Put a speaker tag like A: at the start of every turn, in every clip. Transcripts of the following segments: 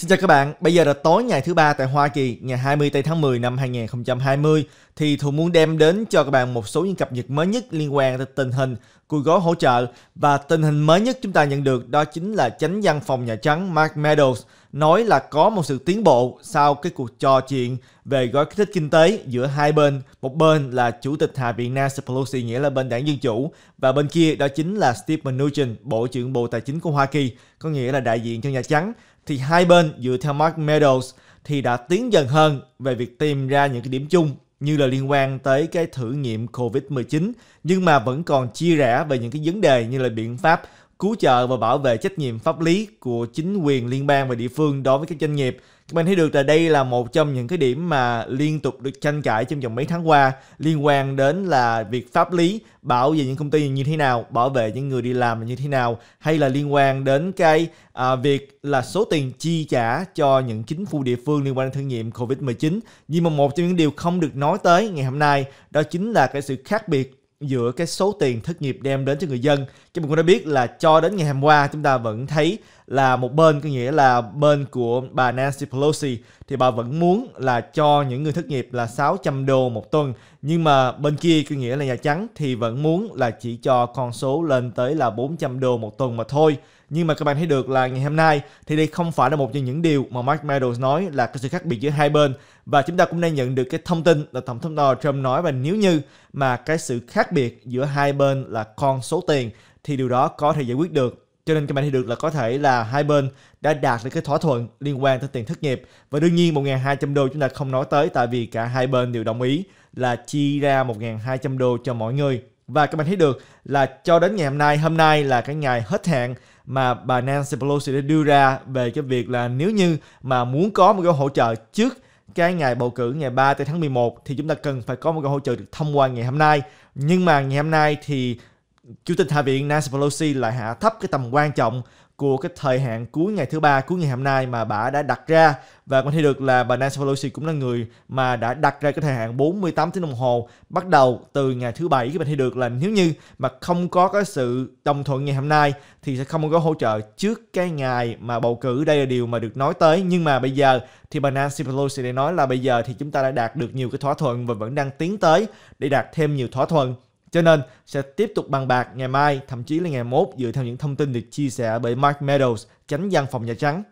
A: Xin chào các bạn, bây giờ là tối ngày thứ ba tại Hoa Kỳ, ngày 20 tây tháng 10 năm 2020 thì Thuận muốn đem đến cho các bạn một số những cập nhật mới nhất liên quan tới tình hình cùi gối hỗ trợ và tình hình mới nhất chúng ta nhận được đó chính là chánh văn phòng Nhà Trắng Mark Meadows nói là có một sự tiến bộ sau cái cuộc trò chuyện về gói kích thích kinh tế giữa hai bên. Một bên là Chủ tịch Hạ viện Nancy Pelosi nghĩa là bên đảng Dân Chủ và bên kia đó chính là Steve Mnuchin, Bộ trưởng Bộ Tài chính của Hoa Kỳ, có nghĩa là đại diện cho Nhà Trắng. Thì hai bên dựa theo Mark Meadows thì đã tiến dần hơn về việc tìm ra những cái điểm chung như là liên quan tới cái thử nghiệm COVID-19 nhưng mà vẫn còn chia rẽ về những cái vấn đề như là biện pháp cứu trợ và bảo vệ trách nhiệm pháp lý của chính quyền liên bang và địa phương đối với các doanh nghiệp. Các bạn thấy được là đây là một trong những cái điểm mà liên tục được tranh cãi trong vòng mấy tháng qua liên quan đến là việc pháp lý bảo vệ những công ty như thế nào, bảo vệ những người đi làm như thế nào hay là liên quan đến cái à, việc là số tiền chi trả cho những chính phủ địa phương liên quan đến thử nghiệm COVID-19. Nhưng mà một trong những điều không được nói tới ngày hôm nay đó chính là cái sự khác biệt giữa cái số tiền thất nghiệp đem đến cho người dân chúng mình cũng đã biết là cho đến ngày hôm qua chúng ta vẫn thấy là một bên có nghĩa là bên của bà Nancy Pelosi thì bà vẫn muốn là cho những người thất nghiệp là 600 đô một tuần nhưng mà bên kia có nghĩa là Nhà Trắng thì vẫn muốn là chỉ cho con số lên tới là 400 đô một tuần mà thôi nhưng mà các bạn thấy được là ngày hôm nay thì đây không phải là một trong những điều mà Mark Meadows nói là cái sự khác biệt giữa hai bên và chúng ta cũng đang nhận được cái thông tin là Tổng thống Donald Trump nói và nếu như mà cái sự khác biệt giữa hai bên là con số tiền thì điều đó có thể giải quyết được. Cho nên các bạn thấy được là có thể là hai bên đã đạt được cái thỏa thuận liên quan tới tiền thất nghiệp. Và đương nhiên 1.200 đô chúng ta không nói tới tại vì cả hai bên đều đồng ý là chi ra 1.200 đô cho mỗi người. Và các bạn thấy được là cho đến ngày hôm nay, hôm nay là cái ngày hết hạn mà bà Nancy Pelosi đã đưa ra về cái việc là nếu như mà muốn có một cái hỗ trợ trước cái ngày bầu cử ngày 3 tới tháng 11 thì chúng ta cần phải có một cái hỗ trợ được thông qua ngày hôm nay. Nhưng mà ngày hôm nay thì Chủ tịch Hạ viện Nancy Pelosi lại hạ thấp cái tầm quan trọng của cái thời hạn cuối ngày thứ ba cuối ngày hôm nay mà bà đã đặt ra và có thể được là bà Nancy Pelosi cũng là người mà đã đặt ra cái thời hạn 48 tiếng đồng hồ bắt đầu từ ngày thứ bảy các bạn thấy được là nếu như mà không có cái sự đồng thuận ngày hôm nay thì sẽ không có hỗ trợ trước cái ngày mà bầu cử đây là điều mà được nói tới nhưng mà bây giờ thì bà Nancy Pelosi đã nói là bây giờ thì chúng ta đã đạt được nhiều cái thỏa thuận và vẫn đang tiến tới để đạt thêm nhiều thỏa thuận cho nên sẽ tiếp tục bàn bạc ngày mai, thậm chí là ngày mốt dựa theo những thông tin được chia sẻ bởi Mark Meadows, tránh văn phòng Nhà Trắng.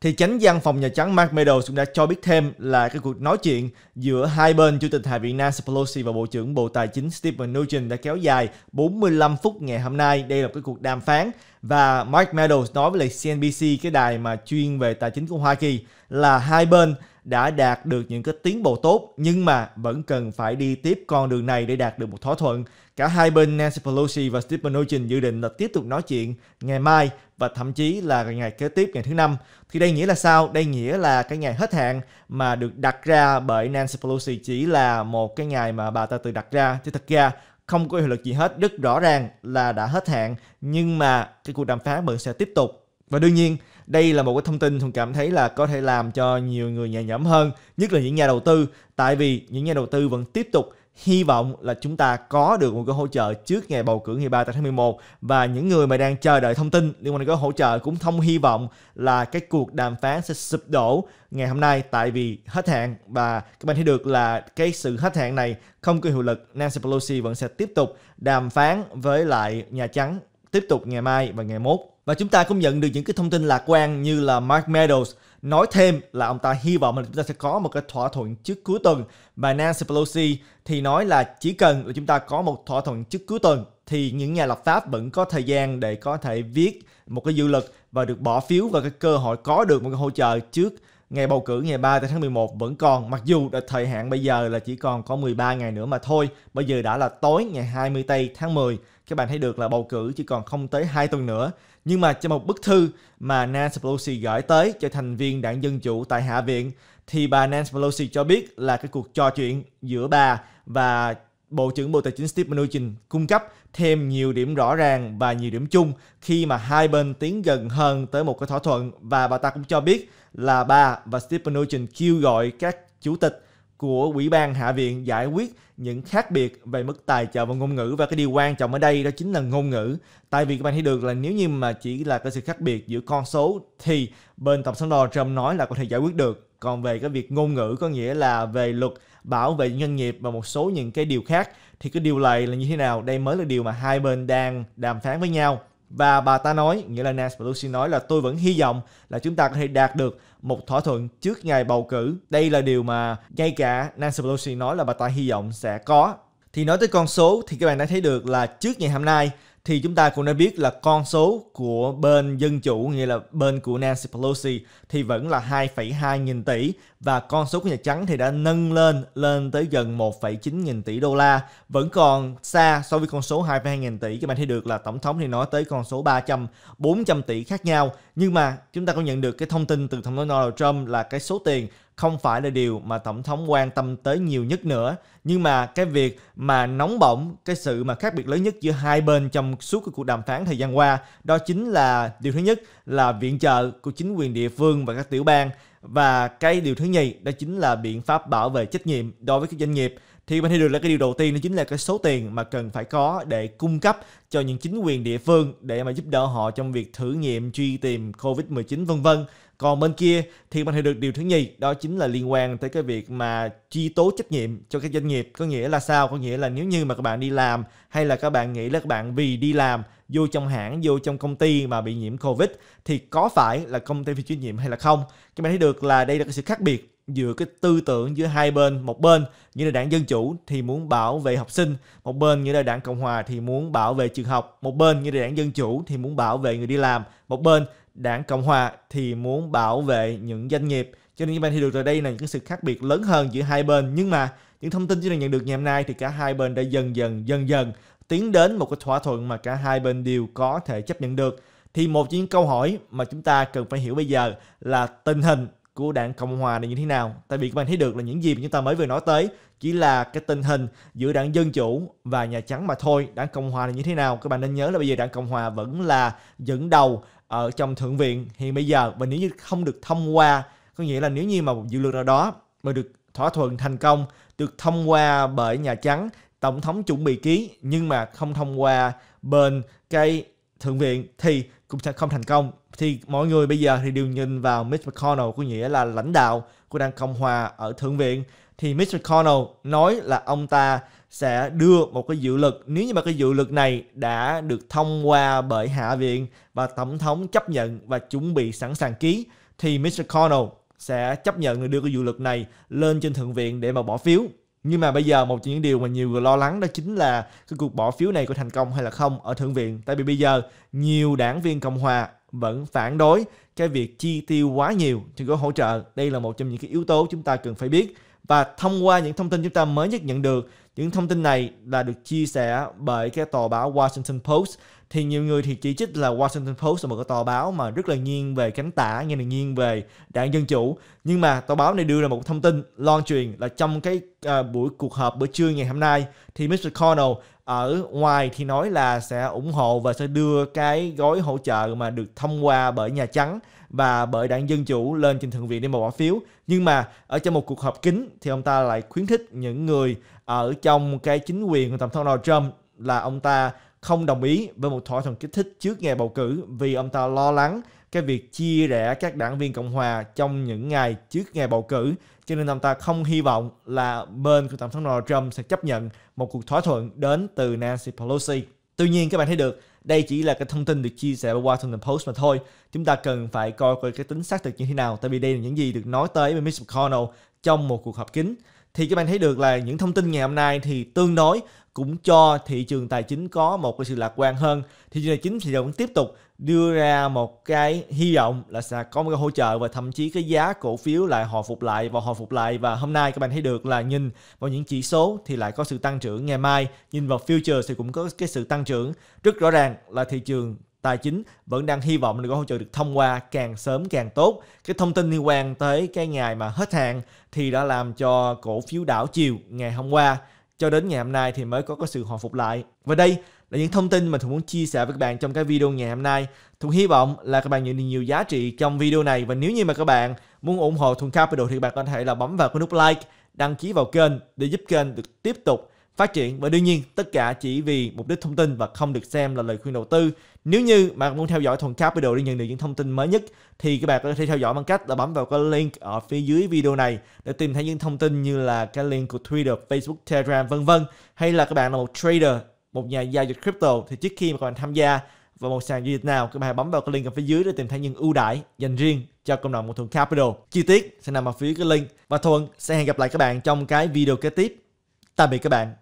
A: Thì tránh văn phòng Nhà Trắng Mark Meadows cũng đã cho biết thêm là cái cuộc nói chuyện giữa hai bên Chủ tịch Hạ viện Nancy Pelosi và Bộ trưởng Bộ Tài chính Stephen Mnuchin đã kéo dài 45 phút ngày hôm nay. Đây là cái cuộc đàm phán và Mike Meadows nói với lại CNBC, cái đài mà chuyên về tài chính của Hoa Kỳ, là hai bên đã đạt được những cái tiến bộ tốt nhưng mà vẫn cần phải đi tiếp con đường này để đạt được một thỏa thuận. Cả hai bên Nancy Pelosi và Stephen Mnuchin dự định là tiếp tục nói chuyện ngày mai và thậm chí là ngày kế tiếp ngày thứ năm. Thì đây nghĩa là sao? Đây nghĩa là cái ngày hết hạn mà được đặt ra bởi Nancy Pelosi chỉ là một cái ngày mà bà ta tự đặt ra. Chứ thật ra không có hiệu lực gì hết rất rõ ràng là đã hết hạn nhưng mà cái cuộc đàm phán vẫn sẽ tiếp tục và đương nhiên đây là một cái thông tin tôi cảm thấy là có thể làm cho nhiều người nhẹ nhõm hơn, nhất là những nhà đầu tư, tại vì những nhà đầu tư vẫn tiếp tục hy vọng là chúng ta có được một cái hỗ trợ trước ngày bầu cử ngày 3 tháng 11 và những người mà đang chờ đợi thông tin liên quan đến cái hỗ trợ cũng thông hy vọng là cái cuộc đàm phán sẽ sụp đổ ngày hôm nay tại vì hết hạn và các bạn thấy được là cái sự hết hạn này không có hiệu lực Nancy Pelosi vẫn sẽ tiếp tục đàm phán với lại Nhà Trắng tiếp tục ngày mai và ngày mốt và chúng ta cũng nhận được những cái thông tin lạc quan như là Mark Meadows nói thêm là ông ta hy vọng là chúng ta sẽ có một cái thỏa thuận trước cuối tuần và Nancy Pelosi thì nói là chỉ cần là chúng ta có một thỏa thuận trước cuối tuần thì những nhà lập pháp vẫn có thời gian để có thể viết một cái dự luật và được bỏ phiếu và cái cơ hội có được một cái hỗ trợ trước ngày bầu cử ngày 3 tháng 11 vẫn còn, mặc dù đã thời hạn bây giờ là chỉ còn có 13 ngày nữa mà thôi. Bây giờ đã là tối ngày 20 tây tháng 10, các bạn thấy được là bầu cử chỉ còn không tới 2 tuần nữa. Nhưng mà trong một bức thư mà Nancy Pelosi gửi tới cho thành viên đảng Dân Chủ tại Hạ viện, thì bà Nancy Pelosi cho biết là cái cuộc trò chuyện giữa bà và Bộ trưởng Bộ Tài chính Steve Mnuchin cung cấp thêm nhiều điểm rõ ràng và nhiều điểm chung khi mà hai bên tiến gần hơn tới một cái thỏa thuận và bà ta cũng cho biết là bà và Steve Mnuchin kêu gọi các chủ tịch của Ủy ban Hạ viện giải quyết những khác biệt về mức tài trợ và ngôn ngữ và cái điều quan trọng ở đây đó chính là ngôn ngữ. Tại vì các bạn thấy được là nếu như mà chỉ là cái sự khác biệt giữa con số thì bên tổng thống Donald Trump nói là có thể giải quyết được. Còn về cái việc ngôn ngữ có nghĩa là về luật bảo vệ doanh nghiệp và một số những cái điều khác thì cái điều này là như thế nào đây mới là điều mà hai bên đang đàm phán với nhau và bà ta nói, nghĩa là Nancy Pelosi nói là tôi vẫn hy vọng là chúng ta có thể đạt được một thỏa thuận trước ngày bầu cử. Đây là điều mà ngay cả Nancy Pelosi nói là bà ta hy vọng sẽ có. Thì nói tới con số thì các bạn đã thấy được là trước ngày hôm nay thì chúng ta cũng đã biết là con số của bên dân chủ nghĩa là bên của Nancy Pelosi thì vẫn là 2,2 nghìn tỷ và con số của Nhà Trắng thì đã nâng lên lên tới gần 1,9 nghìn tỷ đô la vẫn còn xa so với con số 2,2 nghìn tỷ các bạn thấy được là tổng thống thì nói tới con số 300 400 tỷ khác nhau nhưng mà chúng ta cũng nhận được cái thông tin từ tổng thống Donald Trump là cái số tiền không phải là điều mà tổng thống quan tâm tới nhiều nhất nữa nhưng mà cái việc mà nóng bỏng cái sự mà khác biệt lớn nhất giữa hai bên trong trong suốt cái cuộc đàm phán thời gian qua đó chính là điều thứ nhất là viện trợ của chính quyền địa phương và các tiểu bang và cái điều thứ nhì đó chính là biện pháp bảo vệ trách nhiệm đối với các doanh nghiệp thì mình thấy được là cái điều đầu tiên đó chính là cái số tiền mà cần phải có để cung cấp cho những chính quyền địa phương để mà giúp đỡ họ trong việc thử nghiệm truy tìm Covid-19 vân vân còn bên kia thì mình thấy được điều thứ nhì đó chính là liên quan tới cái việc mà chi tố trách nhiệm cho các doanh nghiệp. Có nghĩa là sao? Có nghĩa là nếu như mà các bạn đi làm hay là các bạn nghĩ là các bạn vì đi làm vô trong hãng, vô trong công ty mà bị nhiễm Covid thì có phải là công ty phải chịu trách nhiệm hay là không? Các bạn thấy được là đây là cái sự khác biệt giữa cái tư tưởng giữa hai bên một bên như là đảng dân chủ thì muốn bảo vệ học sinh một bên như là đảng cộng hòa thì muốn bảo vệ trường học một bên như là đảng dân chủ thì muốn bảo vệ người đi làm một bên đảng cộng hòa thì muốn bảo vệ những doanh nghiệp cho nên như bạn thì được rồi đây là những cái sự khác biệt lớn hơn giữa hai bên nhưng mà những thông tin chúng ta nhận được ngày hôm nay thì cả hai bên đã dần dần dần dần tiến đến một cái thỏa thuận mà cả hai bên đều có thể chấp nhận được thì một trong những câu hỏi mà chúng ta cần phải hiểu bây giờ là tình hình của đảng Cộng hòa này như thế nào. Tại vì các bạn thấy được là những gì mà chúng ta mới vừa nói tới chỉ là cái tình hình giữa đảng Dân Chủ và Nhà Trắng mà thôi. Đảng Cộng hòa là như thế nào? Các bạn nên nhớ là bây giờ đảng Cộng hòa vẫn là dẫn đầu ở trong Thượng viện hiện bây giờ và nếu như không được thông qua có nghĩa là nếu như mà một dự luật nào đó mà được thỏa thuận thành công được thông qua bởi Nhà Trắng tổng thống chuẩn bị ký nhưng mà không thông qua bên cái thượng viện thì cũng sẽ không thành công thì mọi người bây giờ thì đều nhìn vào Mitch McConnell có nghĩa là lãnh đạo của đảng Cộng hòa ở thượng viện thì Mitch McConnell nói là ông ta sẽ đưa một cái dự luật nếu như mà cái dự luật này đã được thông qua bởi hạ viện và tổng thống chấp nhận và chuẩn bị sẵn sàng ký thì Mitch McConnell sẽ chấp nhận đưa cái dự luật này lên trên thượng viện để mà bỏ phiếu nhưng mà bây giờ một trong những điều mà nhiều người lo lắng đó chính là cái cuộc bỏ phiếu này có thành công hay là không ở thượng viện tại vì bây giờ nhiều đảng viên cộng hòa vẫn phản đối cái việc chi tiêu quá nhiều cho gói hỗ trợ đây là một trong những cái yếu tố chúng ta cần phải biết và thông qua những thông tin chúng ta mới nhất nhận được những thông tin này là được chia sẻ bởi cái tờ báo Washington Post thì nhiều người thì chỉ trích là Washington Post là một cái tờ báo mà rất là nghiêng về cánh tả, nghiêng là nghiêng về đảng Dân Chủ. Nhưng mà tờ báo này đưa ra một thông tin loan truyền là trong cái uh, buổi cuộc họp bữa trưa ngày hôm nay thì Mr. Connell ở ngoài thì nói là sẽ ủng hộ và sẽ đưa cái gói hỗ trợ mà được thông qua bởi Nhà Trắng và bởi đảng Dân Chủ lên trên Thượng viện để mà bỏ phiếu. Nhưng mà ở trong một cuộc họp kín thì ông ta lại khuyến khích những người ở trong cái chính quyền của Tổng thống Donald Trump là ông ta không đồng ý với một thỏa thuận kích thích trước ngày bầu cử vì ông ta lo lắng cái việc chia rẽ các đảng viên Cộng hòa trong những ngày trước ngày bầu cử cho nên ông ta không hy vọng là bên của Tổng thống Donald Trump sẽ chấp nhận một cuộc thỏa thuận đến từ Nancy Pelosi. Tuy nhiên các bạn thấy được đây chỉ là cái thông tin được chia sẻ qua Washington Post mà thôi. Chúng ta cần phải coi coi cái tính xác thực như thế nào tại vì đây là những gì được nói tới với Mitch McConnell trong một cuộc họp kín. Thì các bạn thấy được là những thông tin ngày hôm nay thì tương đối cũng cho thị trường tài chính có một cái sự lạc quan hơn thị trường tài chính thì vẫn tiếp tục đưa ra một cái hy vọng là sẽ có một cái hỗ trợ và thậm chí cái giá cổ phiếu lại hồi phục lại và hồi phục lại và hôm nay các bạn thấy được là nhìn vào những chỉ số thì lại có sự tăng trưởng ngày mai nhìn vào future thì cũng có cái sự tăng trưởng rất rõ ràng là thị trường tài chính vẫn đang hy vọng được hỗ trợ được thông qua càng sớm càng tốt. Cái thông tin liên quan tới cái ngày mà hết hạn thì đã làm cho cổ phiếu đảo chiều ngày hôm qua cho đến ngày hôm nay thì mới có, có sự hồi phục lại. Và đây là những thông tin mà Thuận muốn chia sẻ với các bạn trong cái video ngày hôm nay. Thuận hy vọng là các bạn nhận được nhiều giá trị trong video này và nếu như mà các bạn muốn ủng hộ Thuận Capital thì các bạn có thể là bấm vào cái nút like, đăng ký vào kênh để giúp kênh được tiếp tục phát triển và đương nhiên tất cả chỉ vì mục đích thông tin và không được xem là lời khuyên đầu tư nếu như bạn muốn theo dõi Thuần Capital để nhận được những thông tin mới nhất thì các bạn có thể theo dõi bằng cách là bấm vào cái link ở phía dưới video này để tìm thấy những thông tin như là cái link của Twitter, Facebook, Telegram vân vân. Hay là các bạn là một trader, một nhà giao dịch crypto thì trước khi mà các bạn tham gia vào một sàn giao dịch nào các bạn hãy bấm vào cái link ở phía dưới để tìm thấy những ưu đãi dành riêng cho cộng đồng của Thuận Capital. Chi tiết sẽ nằm ở phía cái link và Thuận sẽ hẹn gặp lại các bạn trong cái video kế tiếp. Tạm biệt các bạn.